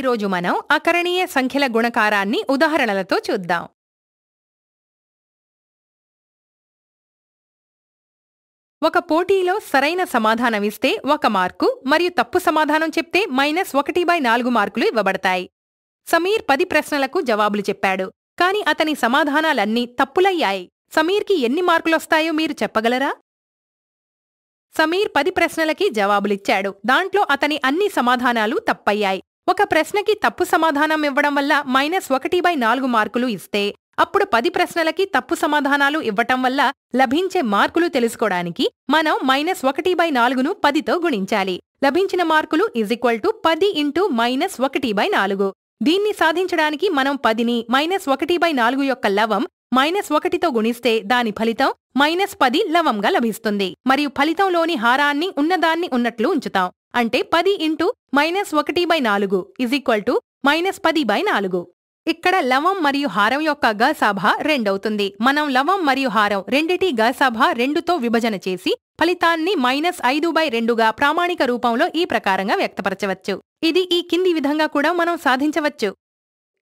ఈరోజు మనం అకరణీయ సంఖ్యల గుణకారాన్ని ఉదాహరణలతో చూద్దాం ఒక పోటీలో సరైన సమాధానమిస్తే ఒక మార్కు మరియు తప్పు సమాధానం చెప్తే మైనస్ ఒకటి బై నాలుగు మార్కులు ఇవ్వబడతాయి సమీర్ పది ప్రశ్నలకు జవాబులు చెప్పాడు కాని అతని సమాధానాలన్నీ తప్పులయ్యాయి సమీర్కి ఎన్ని మార్కులొస్తాయో మీరు చెప్పగలరా సమీర్ పది ప్రశ్నలకి జవాబులిచ్చాడు దాంట్లో అతని అన్ని సమాధానాలు తప్పయ్యాయి ఒక ప్రశ్నకి తప్పు సమాధానం ఇవ్వడం వల్ల మైనస్ ఒకటి బై నాలుగు మార్కులు ఇస్తే అప్పుడు పది ప్రశ్నలకి తప్పు సమాధానాలు ఇవ్వటం వల్ల లభించే మార్కులు తెలుసుకోవడానికి మనం మైనస్ ఒకటి బై నాలుగును పదితో గుణించాలి లభించిన మార్కులు ఈజ్ ఈక్వల్ టు పది ఇంటూ మైనస్ ఒకటి బై నాలుగు దీన్ని సాధించడానికి మనం పదిని మైనస్ ఒకటి బై నాలుగు యొక్క లవం మైనస్ ఒకటితో గుణిస్తే దాని ఫలితం మైనస్ పది లవంగా లభిస్తుంది మరియు ఫలితంలోని హారాన్ని ఉన్నదాన్ని ఉన్నట్లు ఉంచుతాం అంటే పది ఇంటూ మైనస్ ఒకటి బై నాలుగు ఇజ్ ఈక్వల్ టు మైనస్ పది బై నాలుగు ఇక్కడ లవం మరియు హారం యొక్క గసభ రెండవుతుంది మనం లవం మరియు హారం రెండిటి గసభ రెండుతో విభజన చేసి ఫలితాన్ని మైనస్ ఐదు బై రెండుగా ప్రామాణిక రూపంలో ఈ ప్రకారంగా వ్యక్తపరచవచ్చు ఇది ఈ కింది విధంగా కూడా మనం సాధించవచ్చు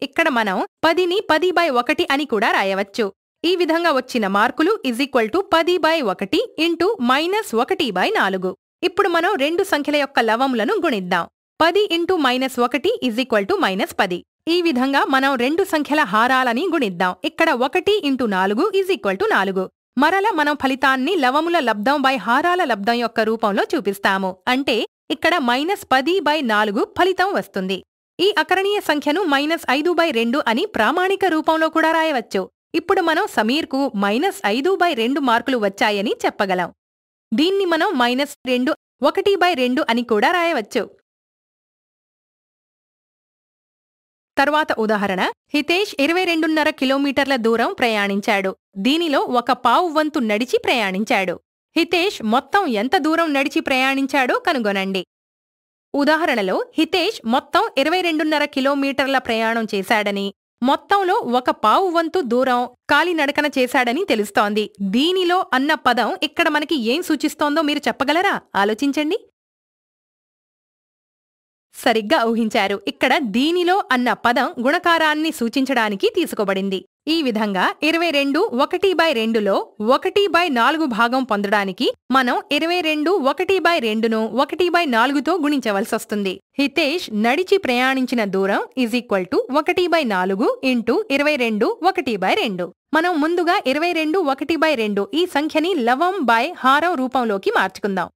ఇక్కడ మనం పదిని పది బై ఒకటి అని కూడా రాయవచ్చు ఈ విధంగా వచ్చిన మార్కులు ఇజ్ ఈక్వల్ టు పది బై ఒకటి ఇంటూ మైనస్ ఒకటి బై నాలుగు ఇప్పుడు మనం రెండు సంఖ్యల యొక్క లవములను గుణిద్దాం పది ఇంటూ మైనస్ ఒకటి ఇజ్ ఈక్వల్ టు మైనస్ పది ఈ విధంగా మనం రెండు సంఖ్యల హారాలని గుణిద్దాం ఇక్కడ ఒకటి ఇంటూ నాలుగు ఇజ్ ఈక్వల్ టు నాలుగు మరల మనం ఫలితాన్ని లవముల లబ్ధం బై హారాల లబ్ధం యొక్క రూపంలో చూపిస్తాము అంటే ఇక్కడ మైనస్ పది బై నాలుగు ఫలితం వస్తుంది ఈ అకరణీయ సంఖ్యను మైనస్ ఐదు బై రెండు అని ప్రామాణిక రూపంలో కూడా రాయవచ్చు ఇప్పుడు మనం సమీర్కు మైనస్ ఐదు బై రెండు మార్కులు వచ్చాయని చెప్పగలం దీన్ని మనం మైనస్ రెండు ఒకటి బై రెండు అని కూడా రాయవచ్చు తర్వాత ఉదాహరణ హితేష్ ఇరవై రెండున్నర కిలోమీటర్ల దూరం ప్రయాణించాడు దీనిలో ఒక పావు వంతు నడిచి ప్రయాణించాడు హితేష్ మొత్తం ఎంత దూరం నడిచి ప్రయాణించాడో కనుగొనండి ఉదాహరణలో హితేష్ మొత్తం ఇరవై రెండున్నర కిలోమీటర్ల ప్రయాణం చేశాడని మొత్తంలో ఒక పావు వంతు దూరం కాలినడకన చేశాడని తెలుస్తోంది దీనిలో అన్న పదం ఇక్కడ మనకి ఏం సూచిస్తోందో మీరు చెప్పగలరా ఆలోచించండి సరిగ్గా ఊహించారు ఇక్కడ దీనిలో అన్న పదం గుణకారాన్ని సూచించడానికి తీసుకోబడింది ఈ విధంగా ఇరవై రెండు ఒకటి బై రెండులో ఒకటి బై నాలుగు భాగం పొందడానికి మనం ఇరవై రెండు ఒకటి బై రెండును ఒకటి బై నాలుగుతో గుణించవలసొస్తుంది హితేష్ నడిచి ప్రయాణించిన దూరం ఈజ్ ఈక్వల్ టు ఒకటి బై నాలుగు ఇంటూ ఇరవై రెండు ఒకటి బై రెండు మనం ముందుగా ఇరవై రెండు ఒకటి బై రెండు ఈ సంఖ్యని లవం బై హారం రూపంలోకి మార్చుకుందాం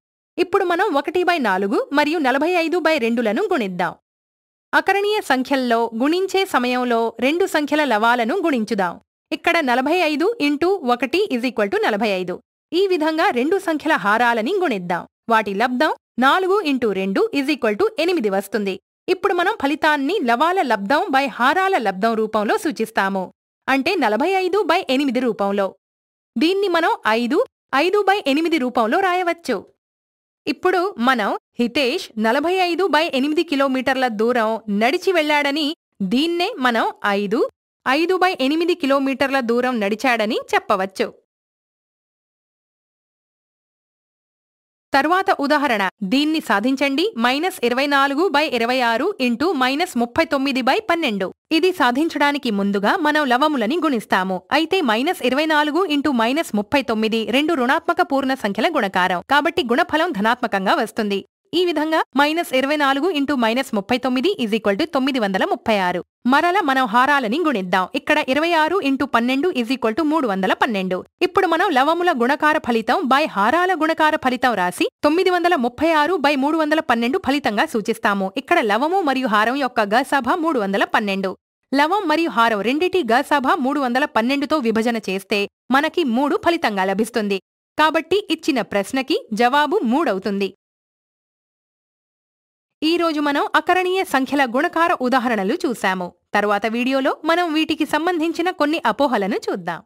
ఇప్పుడు మనం ఒకటి బై నాలుగు మరియు నలభై ఐదు బై రెండులను గుణిద్దాం అకరణీయ సంఖ్యల్లో గుణించే సమయంలో రెండు సంఖ్యల లవాలను గుణించుదాం ఇక్కడ నలభై ఐదు ఇంటూ ఒకటి ఇజ్ ఈక్వల్ టు నలభై ఐదు ఈ విధంగా రెండు సంఖ్యల హారాలని గుణిద్దాం వాటి లబ్దం నాలుగు ఇంటూ రెండు ఇజ్ ఈక్వల్ టు ఎనిమిది వస్తుంది ఇప్పుడు మనం ఫలితాన్ని లవాల లబ్దం బై హారాల లబ్దం రూపంలో సూచిస్తాము అంటే నలభై ఐదు బై ఎనిమిది రూపంలో దీన్ని మనం ఐదు ఐదు బై ఎనిమిది రూపంలో రాయవచ్చు ఇప్పుడు మనం హితేష్ నలభై ఐదు బై ఎనిమిది కిలోమీటర్ల దూరం నడిచి వెళ్లాడని దీన్నే మనం ఐదు ఐదు బై ఎనిమిది కిలోమీటర్ల దూరం నడిచాడని చెప్పవచ్చు తరువాత ఉదాహరణ దీన్ని సాధించండి మైనస్ ఇరవై నాలుగు బై ఇరవై ఆరు ఇంటూ మైనస్ ముప్పై తొమ్మిది బై పన్నెండు ఇది సాధించడానికి ముందుగా మనం లవములని గుణిస్తాము అయితే మైనస్ ఇరవై నాలుగు ఇంటూ మైనస్ ముప్పై తొమ్మిది రెండు రుణాత్మక పూర్ణ సంఖ్యల గుణకారం కాబట్టి గుణఫలం ధనాత్మకంగా వస్తుంది ఈ విధంగా మైనస్ ఇరవై నాలుగు ఇంటూ మైనస్ ముప్పై తొమ్మిది ఈజ్ ఈక్వల్ టు తొమ్మిది వందల ముప్పై ఆరు మరల మనం హారాలని గుణిద్దాం ఇక్కడ ఇరవై ఆరు ఇంటూ పన్నెండు ఈజ్ ఈక్వల్ టు మూడు వందల పన్నెండు ఇప్పుడు మనం లవముల గుణకార ఫలితం బై హారాల గుణకార ఫలితం రాసి తొమ్మిది వందల ముప్పై ఆరు బై మూడు వందల పన్నెండు ఫలితంగా సూచిస్తాము ఇక్కడ లవము మరియు హారం యొక్క సభ మూడు వందల పన్నెండు లవం మరియు హారం రెండిటి గసభ మూడు వందల పన్నెండుతో విభజన చేస్తే మనకి మూడు ఫలితంగా లభిస్తుంది కాబట్టి ఇచ్చిన ప్రశ్నకి జవాబు మూడవుతుంది ఈరోజు మనం అకరణీయ సంఖ్యల గుణకార ఉదాహరణలు చూశాము తరువాత వీడియోలో మనం వీటికి సంబంధించిన కొన్ని అపోహలను చూద్దాం